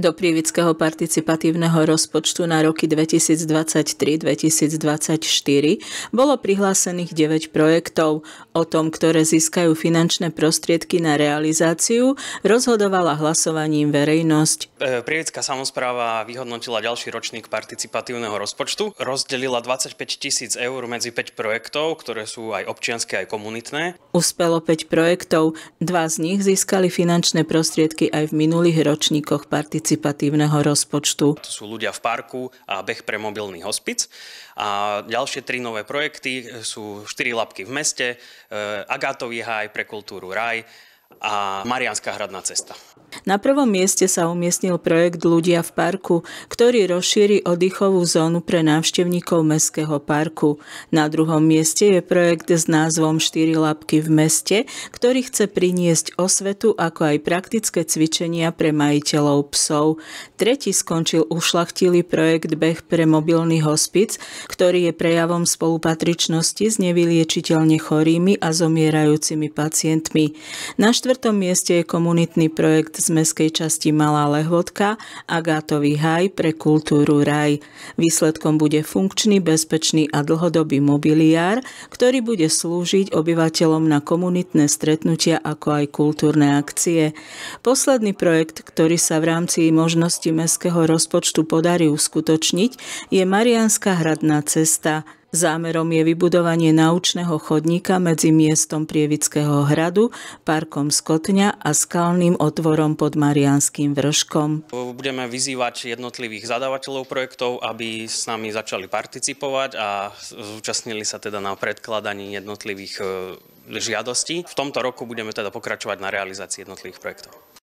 do prievického participatívneho rozpočtu na roky 2023-2024 bolo prihlásených 9 projektov. O tom, ktoré získajú finančné prostriedky na realizáciu, rozhodovala hlasovaním verejnosť. E, Prievická samozpráva vyhodnotila ďalší ročník participatívneho rozpočtu, rozdelila 25 tisíc eur medzi 5 projektov, ktoré sú aj občianské, aj komunitné. Uspelo 5 projektov, dva z nich získali finančné prostriedky aj v minulých ročníkoch participatívneho participatívneho rozpočtu. To sú ľudia v parku a beh pre mobilný hospic. A ďalšie tri nové projekty sú 4 labky v meste, e, Agátový háj pre kultúru raj, a Marianská hradná cesta. Na prvom mieste sa umiestnil projekt Ľudia v parku, ktorý rozšíri oddychovú zónu pre návštevníkov Mestského parku. Na druhom mieste je projekt s názvom Štyri labky v meste, ktorý chce priniesť osvetu ako aj praktické cvičenia pre majiteľov psov. Tretí skončil ušlachtilý projekt Beh pre mobilný hospic, ktorý je prejavom spolupatričnosti s nevyliečiteľne chorými a zomierajúcimi pacientmi. Na štvrtom mieste je komunitný projekt z meskej časti Malá a Agátový haj pre kultúru raj. Výsledkom bude funkčný, bezpečný a dlhodobý mobiliár, ktorý bude slúžiť obyvateľom na komunitné stretnutia ako aj kultúrne akcie. Posledný projekt, ktorý sa v rámci možnosti mestského rozpočtu podarí uskutočniť, je Marianská hradná cesta – Zámerom je vybudovanie naučného chodníka medzi miestom Prievického hradu, parkom Skotňa a skalným otvorom pod Marianským vrškom. Budeme vyzývať jednotlivých zadavateľov projektov, aby s nami začali participovať a zúčastnili sa teda na predkladaní jednotlivých e, žiadostí. V tomto roku budeme teda pokračovať na realizácii jednotlivých projektov.